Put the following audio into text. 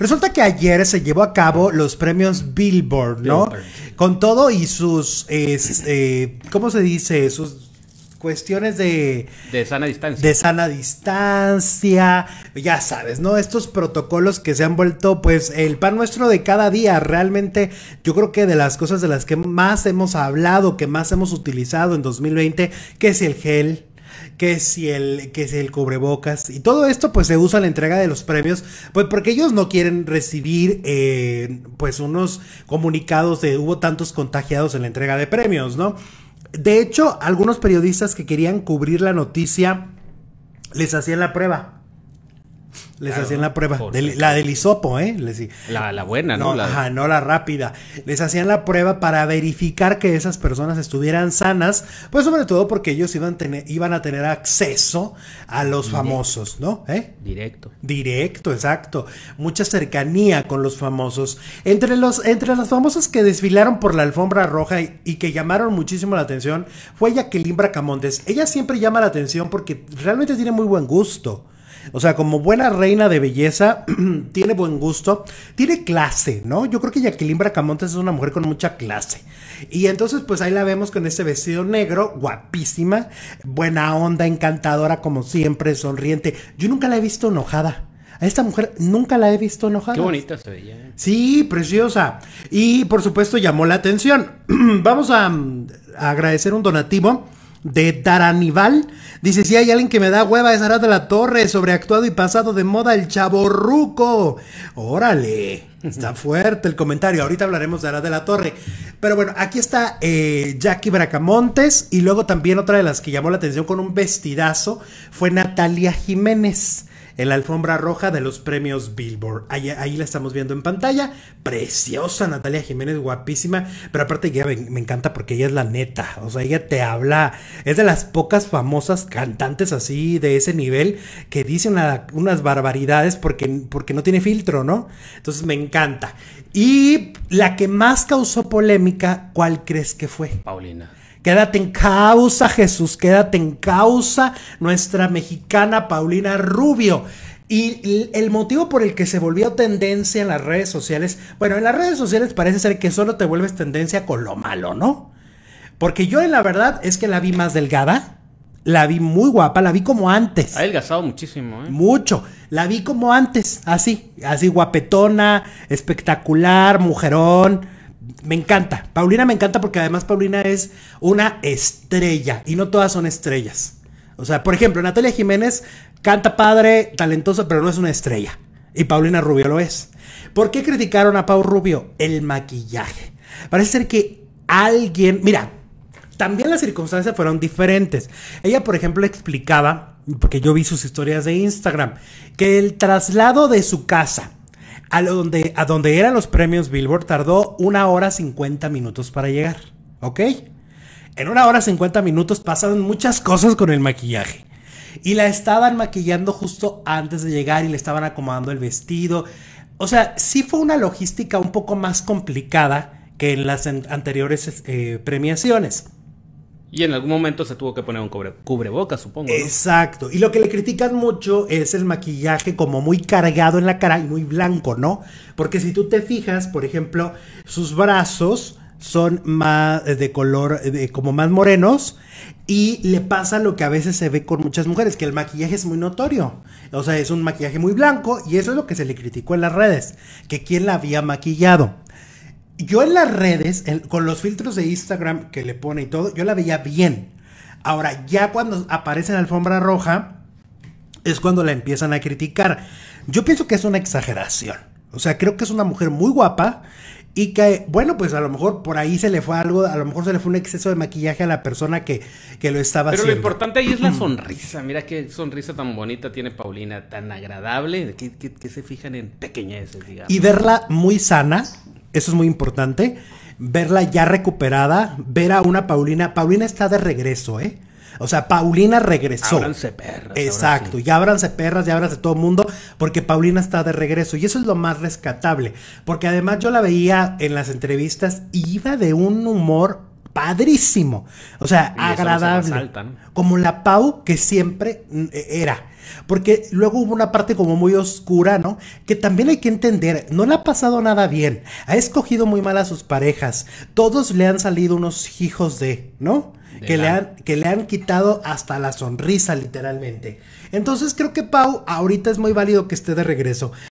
Resulta que ayer se llevó a cabo los premios Billboard, ¿no? Con todo y sus, eh, ¿cómo se dice? Sus cuestiones de... De sana distancia. De sana distancia, ya sabes, ¿no? Estos protocolos que se han vuelto pues el pan nuestro de cada día. Realmente yo creo que de las cosas de las que más hemos hablado, que más hemos utilizado en 2020, que es el gel, que si el que es el cubrebocas y todo esto pues se usa en la entrega de los premios pues porque ellos no quieren recibir eh, pues unos comunicados de hubo tantos contagiados en la entrega de premios no de hecho algunos periodistas que querían cubrir la noticia les hacían la prueba les hacían la prueba. la del hisopo, ¿eh? Les, la, buena, ¿no? la... Ajá, no la rápida. Les hacían la prueba para verificar que esas personas estuvieran sanas, pues sobre todo porque ellos iban, iban a tener acceso a los famosos, ¿no? ¿Eh? Directo. Directo, exacto. Mucha cercanía con los famosos. Entre los, entre famosas que desfilaron por la alfombra roja y, que llamaron muchísimo la atención fue Jacqueline Bracamontes. Ella siempre llama la atención porque realmente tiene muy buen gusto. O sea, como buena reina de belleza, tiene buen gusto, tiene clase, ¿no? Yo creo que Jacqueline Bracamontes es una mujer con mucha clase. Y entonces, pues ahí la vemos con ese vestido negro, guapísima, buena onda, encantadora como siempre, sonriente. Yo nunca la he visto enojada. A esta mujer nunca la he visto enojada. Qué bonita se veía. ¿eh? Sí, preciosa. Y por supuesto llamó la atención. Vamos mm, a agradecer un donativo de Taranival. Dice, si hay alguien que me da hueva es Ara de la Torre, sobreactuado y pasado de moda el chaborruco. Órale, está fuerte el comentario. Ahorita hablaremos de Ara de la Torre. Pero bueno, aquí está eh, Jackie Bracamontes y luego también otra de las que llamó la atención con un vestidazo fue Natalia Jiménez en la alfombra roja de los premios Billboard. Ahí, la estamos viendo en pantalla. Preciosa Natalia Jiménez, guapísima. Pero aparte que me, encanta porque ella es la neta. O sea, ella te habla. Es de las pocas famosas cantantes así de ese nivel que dicen unas barbaridades porque, porque no tiene filtro, ¿no? Entonces me encanta. Y la que más causó polémica, ¿cuál crees que fue? Paulina. Quédate en causa, Jesús, quédate en causa, nuestra mexicana Paulina Rubio. Y el motivo por el que se volvió tendencia en las redes sociales, bueno, en las redes sociales parece ser que solo te vuelves tendencia con lo malo, ¿no? Porque yo en la verdad es que la vi más delgada, la vi muy guapa, la vi como antes. Ha adelgazado muchísimo, ¿eh? Mucho. La vi como antes, así, así guapetona, espectacular, mujerón me encanta. Paulina me encanta porque además Paulina es una estrella y no todas son estrellas. O sea, por ejemplo, Natalia Jiménez canta padre, talentosa, pero no es una estrella. Y Paulina Rubio lo es. ¿Por qué criticaron a Pau Rubio? El maquillaje. Parece ser que alguien, mira, también las circunstancias fueron diferentes. Ella, por ejemplo, explicaba, porque yo vi sus historias de Instagram, que el traslado de su casa a, donde, a donde eran los premios Billboard tardó una hora 50 minutos para llegar, ¿ok? En una hora 50 minutos pasaron muchas cosas con el maquillaje. Y la estaban maquillando justo antes de llegar y le estaban acomodando el vestido. O sea, sí fue una logística un poco más complicada que en las anteriores eh, premiaciones. Y en algún momento se tuvo que poner un cubre, cubreboca, supongo. Exacto. Y lo que le critican mucho es el maquillaje como muy cargado en la cara y muy blanco, ¿no? Porque si tú te fijas, por ejemplo, sus brazos son más eh, de color, eh, como más morenos, y le pasa lo que a veces se ve con muchas mujeres, que el maquillaje es muy notorio. O sea, es un maquillaje muy blanco, y eso es lo que se le criticó en las redes, que quién la había maquillado yo en las redes, con los filtros de Instagram que le pone y todo, yo la veía bien. Ahora, ya cuando aparece en alfombra roja, es cuando la empiezan a criticar. Yo pienso que es una exageración. O sea, creo que es una mujer muy guapa y que, bueno, pues a lo mejor por ahí se le fue algo, a lo mejor se le fue un exceso de maquillaje a la persona que, que lo estaba haciendo. Pero lo importante ahí es la sonrisa. Mira qué sonrisa tan bonita tiene Paulina, tan agradable, que, que se fijan en pequeñeces, digamos. Y verla muy sana, eso es muy importante, verla ya recuperada, ver a una Paulina, Paulina está de regreso, ¿eh? O sea, Paulina regresó. Ábranse perras. Exacto, ya ábranse perras, ya ábranse todo el mundo, porque Paulina está de regreso. Y eso es lo más rescatable, porque además yo la veía en las entrevistas iba de un humor padrísimo. O sea, agradable. Como la Pau que siempre mm, e, era. Porque luego hubo una parte como muy oscura, ¿no? Que también hay que entender, no le ha pasado nada bien, ha escogido muy mal a sus parejas, todos le han salido unos hijos de, ¿no? que, le han, que le han quitado hasta la sonrisa, literalmente. Entonces creo que Pau ahorita es muy válido que esté de regreso.